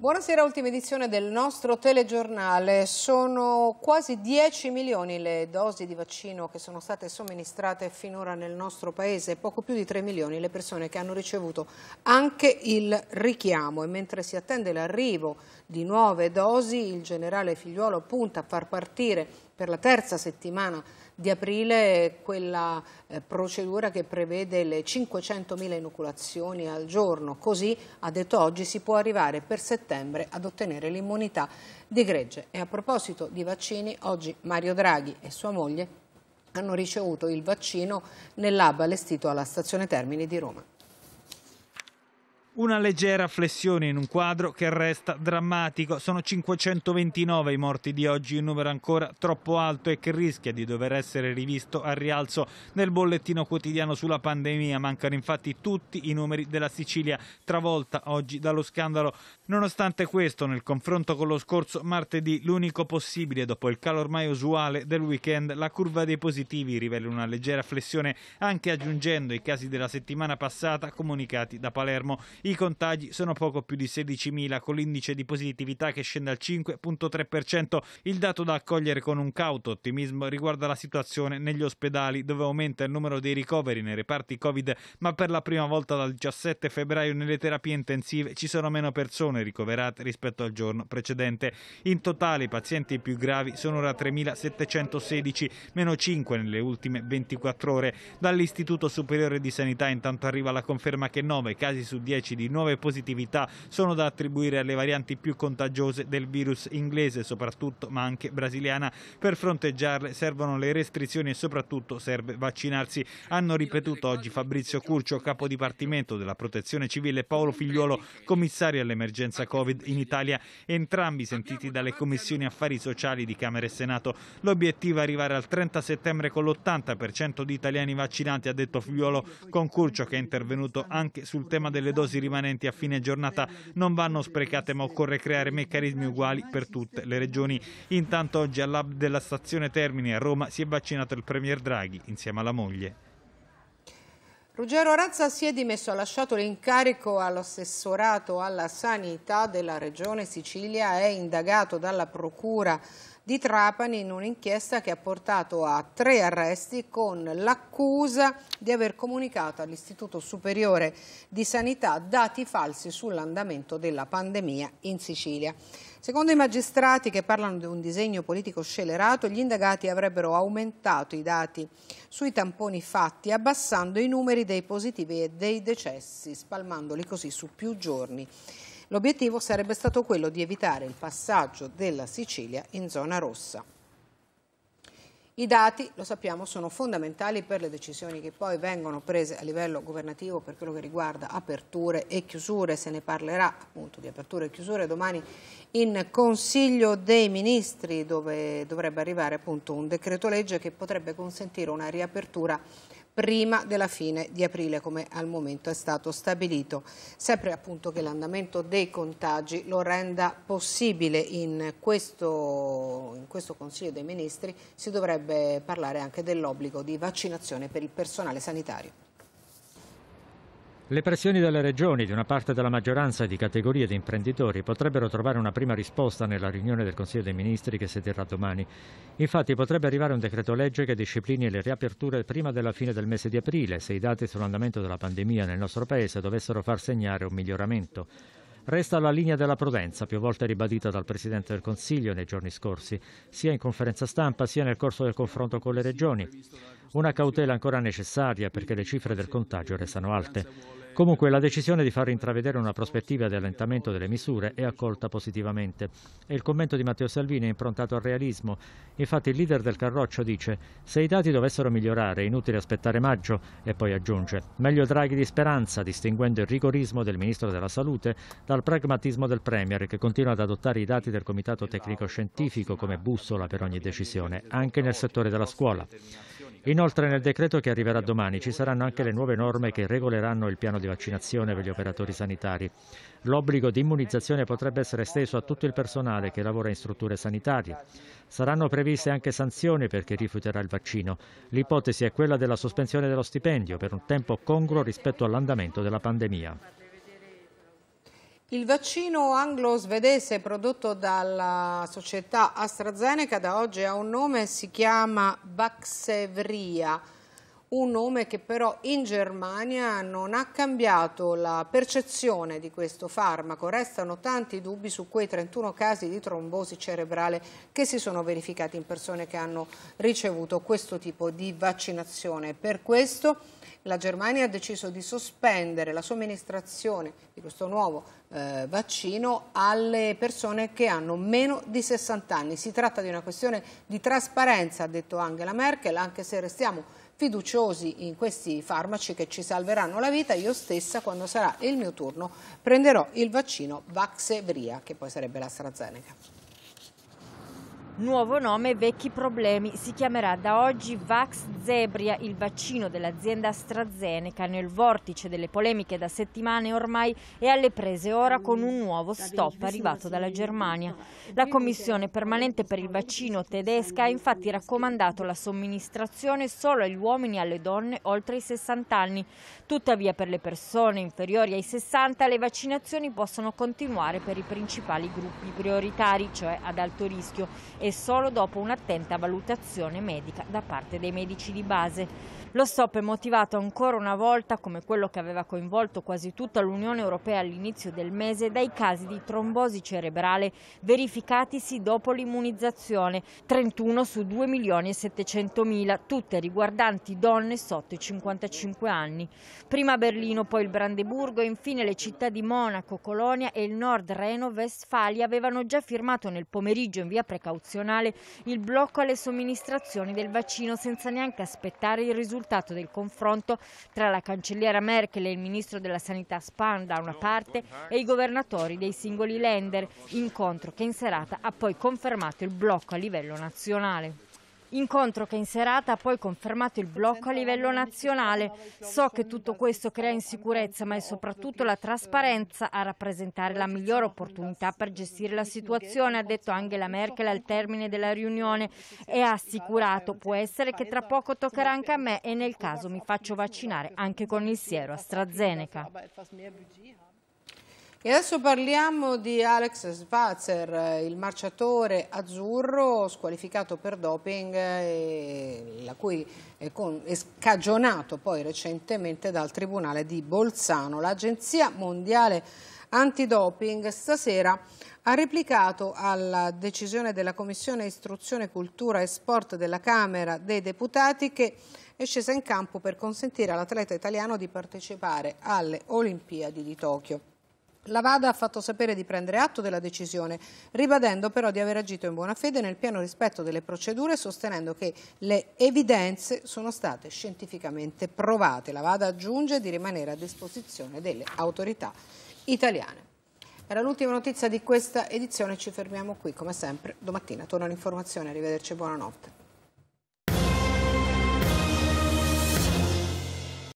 Buonasera, ultima edizione del nostro telegiornale. Sono quasi 10 milioni le dosi di vaccino che sono state somministrate finora nel nostro paese, poco più di 3 milioni le persone che hanno ricevuto anche il richiamo e mentre si attende l'arrivo di nuove dosi, il generale Figliuolo punta a far partire per la terza settimana di aprile quella eh, procedura che prevede le 500.000 inoculazioni al giorno, così ha detto oggi si può arrivare per settembre ad ottenere l'immunità di gregge. E a proposito di vaccini, oggi Mario Draghi e sua moglie hanno ricevuto il vaccino nel lab allestito alla stazione Termini di Roma. Una leggera flessione in un quadro che resta drammatico. Sono 529 i morti di oggi, un numero ancora troppo alto e che rischia di dover essere rivisto al rialzo nel bollettino quotidiano sulla pandemia. Mancano infatti tutti i numeri della Sicilia travolta oggi dallo scandalo. Nonostante questo, nel confronto con lo scorso martedì, l'unico possibile dopo il calo ormai usuale del weekend, la curva dei positivi rivela una leggera flessione anche aggiungendo i casi della settimana passata comunicati da Palermo. I contagi sono poco più di 16.000 con l'indice di positività che scende al 5.3%. Il dato da accogliere con un cauto ottimismo riguarda la situazione negli ospedali dove aumenta il numero dei ricoveri nei reparti Covid, ma per la prima volta dal 17 febbraio nelle terapie intensive ci sono meno persone ricoverate rispetto al giorno precedente. In totale i pazienti più gravi sono ora 3.716, meno 5 nelle ultime 24 ore. Dall'Istituto Superiore di Sanità intanto arriva la conferma che 9 casi su 10 14 di nuove positività sono da attribuire alle varianti più contagiose del virus inglese soprattutto ma anche brasiliana. Per fronteggiarle servono le restrizioni e soprattutto serve vaccinarsi. Hanno ripetuto oggi Fabrizio Curcio, capo dipartimento della protezione civile, Paolo Figliuolo, commissario all'emergenza Covid in Italia, entrambi sentiti dalle commissioni affari sociali di Camera e Senato. L'obiettivo è arrivare al 30 settembre con l'80% di italiani vaccinati, ha detto Figliuolo, con Curcio che è intervenuto anche sul tema delle dosi rimanenti a fine giornata non vanno sprecate ma occorre creare meccanismi uguali per tutte le regioni. Intanto oggi all'hub della stazione Termini a Roma si è vaccinato il Premier Draghi insieme alla moglie. Ruggero Razza si è dimesso, ha lasciato l'incarico all'assessorato alla sanità della regione Sicilia, è indagato dalla procura di Trapani in un'inchiesta che ha portato a tre arresti con l'accusa di aver comunicato all'Istituto Superiore di Sanità dati falsi sull'andamento della pandemia in Sicilia. Secondo i magistrati che parlano di un disegno politico scelerato, gli indagati avrebbero aumentato i dati sui tamponi fatti, abbassando i numeri dei positivi e dei decessi, spalmandoli così su più giorni. L'obiettivo sarebbe stato quello di evitare il passaggio della Sicilia in zona rossa. I dati, lo sappiamo, sono fondamentali per le decisioni che poi vengono prese a livello governativo per quello che riguarda aperture e chiusure, se ne parlerà appunto di aperture e chiusure domani in Consiglio dei Ministri dove dovrebbe arrivare appunto un decreto legge che potrebbe consentire una riapertura prima della fine di aprile come al momento è stato stabilito. Sempre appunto che l'andamento dei contagi lo renda possibile in questo, in questo Consiglio dei Ministri si dovrebbe parlare anche dell'obbligo di vaccinazione per il personale sanitario. Le pressioni delle regioni, di una parte della maggioranza di categorie di imprenditori potrebbero trovare una prima risposta nella riunione del Consiglio dei Ministri che si terrà domani. Infatti potrebbe arrivare un decreto legge che disciplini le riaperture prima della fine del mese di aprile se i dati sull'andamento della pandemia nel nostro Paese dovessero far segnare un miglioramento. Resta la linea della prudenza, più volte ribadita dal Presidente del Consiglio nei giorni scorsi, sia in conferenza stampa sia nel corso del confronto con le regioni. Una cautela ancora necessaria perché le cifre del contagio restano alte. Comunque la decisione di far intravedere una prospettiva di allentamento delle misure è accolta positivamente e il commento di Matteo Salvini è improntato al realismo. Infatti il leader del Carroccio dice se i dati dovessero migliorare è inutile aspettare maggio e poi aggiunge meglio Draghi di speranza distinguendo il rigorismo del Ministro della Salute dal pragmatismo del Premier che continua ad adottare i dati del Comitato Tecnico Scientifico come bussola per ogni decisione, anche nel settore della scuola. Inoltre nel decreto che arriverà domani ci saranno anche le nuove norme che regoleranno il piano di vaccinazione per gli operatori sanitari. L'obbligo di immunizzazione potrebbe essere esteso a tutto il personale che lavora in strutture sanitarie. Saranno previste anche sanzioni per chi rifiuterà il vaccino. L'ipotesi è quella della sospensione dello stipendio per un tempo congruo rispetto all'andamento della pandemia. Il vaccino anglo-svedese prodotto dalla società AstraZeneca da oggi ha un nome, si chiama Baxevria un nome che però in Germania non ha cambiato la percezione di questo farmaco. Restano tanti dubbi su quei 31 casi di trombosi cerebrale che si sono verificati in persone che hanno ricevuto questo tipo di vaccinazione. Per questo la Germania ha deciso di sospendere la somministrazione di questo nuovo eh, vaccino alle persone che hanno meno di 60 anni. Si tratta di una questione di trasparenza, ha detto Angela Merkel, anche se restiamo fiduciosi in questi farmaci che ci salveranno la vita, io stessa quando sarà il mio turno prenderò il vaccino Vaxevria, che poi sarebbe l'AstraZeneca. Nuovo nome, vecchi problemi. Si chiamerà da oggi Vax Zebria, il vaccino dell'azienda AstraZeneca, nel vortice delle polemiche da settimane ormai è alle prese ora con un nuovo stop arrivato dalla Germania. La Commissione permanente per il vaccino tedesca ha infatti raccomandato la somministrazione solo agli uomini e alle donne oltre i 60 anni. Tuttavia per le persone inferiori ai 60 le vaccinazioni possono continuare per i principali gruppi prioritari, cioè ad alto rischio e solo dopo un'attenta valutazione medica da parte dei medici di base. Lo stop è motivato ancora una volta, come quello che aveva coinvolto quasi tutta l'Unione Europea all'inizio del mese, dai casi di trombosi cerebrale verificatisi dopo l'immunizzazione, 31 su 2 milioni e 700 mila, tutte riguardanti donne sotto i 55 anni. Prima Berlino, poi il Brandeburgo e infine le città di Monaco, Colonia e il Nord Reno-Vestfalia avevano già firmato nel pomeriggio in via precauzione nazionale il blocco alle somministrazioni del vaccino senza neanche aspettare il risultato del confronto tra la cancelliera Merkel e il ministro della sanità Spahn da una parte e i governatori dei singoli lender, incontro che in serata ha poi confermato il blocco a livello nazionale. Incontro che in serata ha poi confermato il blocco a livello nazionale. So che tutto questo crea insicurezza, ma è soprattutto la trasparenza a rappresentare la migliore opportunità per gestire la situazione, ha detto Angela Merkel al termine della riunione e ha assicurato può essere che tra poco toccherà anche a me e nel caso mi faccio vaccinare anche con il siero AstraZeneca. E adesso parliamo di Alex Spazer, il marciatore azzurro squalificato per doping eh, e la cui è, eh, con, è scagionato poi recentemente dal Tribunale di Bolzano. L'Agenzia Mondiale Antidoping stasera ha replicato alla decisione della Commissione Istruzione, Cultura e Sport della Camera dei Deputati che è scesa in campo per consentire all'atleta italiano di partecipare alle Olimpiadi di Tokyo. La Vada ha fatto sapere di prendere atto della decisione, ribadendo però di aver agito in buona fede nel pieno rispetto delle procedure, sostenendo che le evidenze sono state scientificamente provate. La Vada aggiunge di rimanere a disposizione delle autorità italiane. Era l'ultima notizia di questa edizione, ci fermiamo qui, come sempre, domattina torna l'informazione, arrivederci e buonanotte.